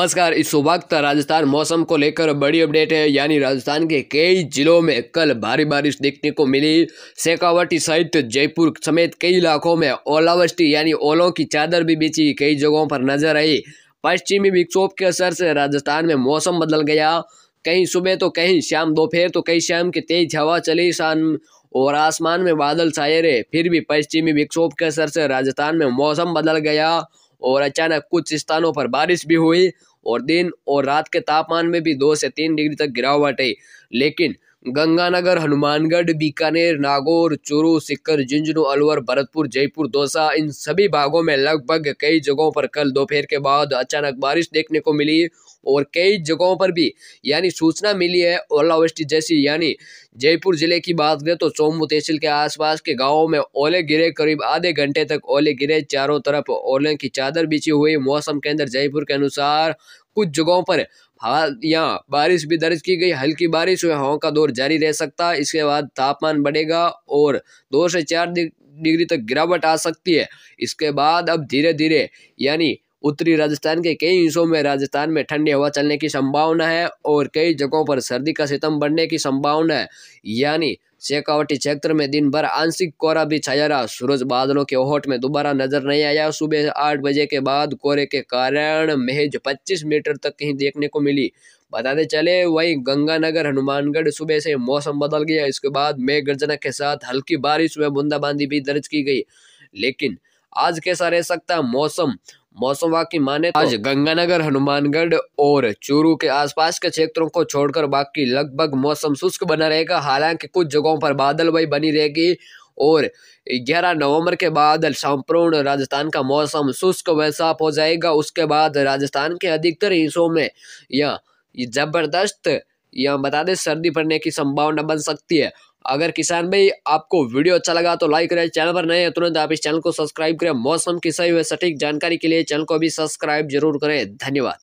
नमस्कार इस वक्त राजस्थान मौसम को लेकर बड़ी अपडेट है यानी राजस्थान के कई जिलों में कल भारी बारिश देखने को मिली शेखावटी सहित जयपुर समेत कई इलाकों में ओलावृष्टि यानी ओलों की चादर भी बिछी कई जगहों पर नजर आई पश्चिमी विक्षोभ के असर से राजस्थान में मौसम बदल गया कहीं सुबह तो कहीं शाम दोपहर तो कहीं शाम की तेज हवा चली शाम और आसमान में बादल छाए रहे फिर भी पश्चिमी विक्षोभ के असर से राजस्थान में मौसम बदल गया और अचानक कुछ स्थानों पर बारिश भी हुई और दिन और रात के तापमान में भी दो से तीन डिग्री तक गिरावट है लेकिन गंगानगर हनुमानगढ़ बीकानेर नागौर चूरू सिक्कर झुंझुनू अलवर भरतपुर जयपुर दौसा इन सभी भागों में लगभग कई जगहों पर कल दोपहर के बाद अचानक बारिश देखने को मिली और कई जगहों पर भी यानी सूचना मिली है ओलावृष्टि जैसी यानी जयपुर जिले की बात करें तो सोमू तहसील के आसपास के गांवों में ओले गिरे करीब आधे घंटे तक ओले गिरे चारों तरफ ओले की चादर बिछी हुई मौसम केंद्र जयपुर के अनुसार कुछ जगहों पर हवा यहाँ बारिश भी दर्ज की गई हल्की बारिश हुई हवाओं का दौर जारी रह सकता है इसके बाद तापमान बढ़ेगा और दो से चार डिग्री तक गिरावट आ सकती है इसके बाद अब धीरे धीरे यानी उत्तरी राजस्थान के कई हिस्सों में राजस्थान में ठंडी हवा चलने की संभावना है और कई जगहों पर सर्दी का सितम बढ़ने की संभावना है यानी शेखावटी क्षेत्र में दिन भर आंशिक कोहरा भी छाया रहा सूरज बादलों के ओहट में दोबारा नजर नहीं आया सुबह आठ बजे के बाद कोहरे के कारण महज पच्चीस मीटर तक कहीं देखने को मिली बताते चले वहीं गंगानगर हनुमानगढ़ सुबह से मौसम बदल गया इसके बाद मेघ गर्जना के साथ हल्की बारिश व बूंदाबांदी भी दर्ज की गई लेकिन आज कैसा रह सकता मौसम मौसम विभाग की माने तो आज गंगानगर हनुमानगढ़ और चूरू के आसपास के क्षेत्रों को छोड़कर बाकी लगभग मौसम शुष्क बना रहेगा हालांकि कुछ जगहों पर बादल वही बनी रहेगी और 11 नवंबर के बाद संपूर्ण राजस्थान का मौसम शुष्क व साफ हो जाएगा उसके बाद राजस्थान के अधिकतर हिस्सों में यह जबरदस्त यह बता दें सर्दी पड़ने की संभावना बन सकती है अगर किसान भाई आपको वीडियो अच्छा लगा तो लाइक करें चैनल पर नए हैं तुरंत आप इस चैनल को सब्सक्राइब करें मौसम की सही व सटीक जानकारी के लिए चैनल को भी सब्सक्राइब जरूर करें धन्यवाद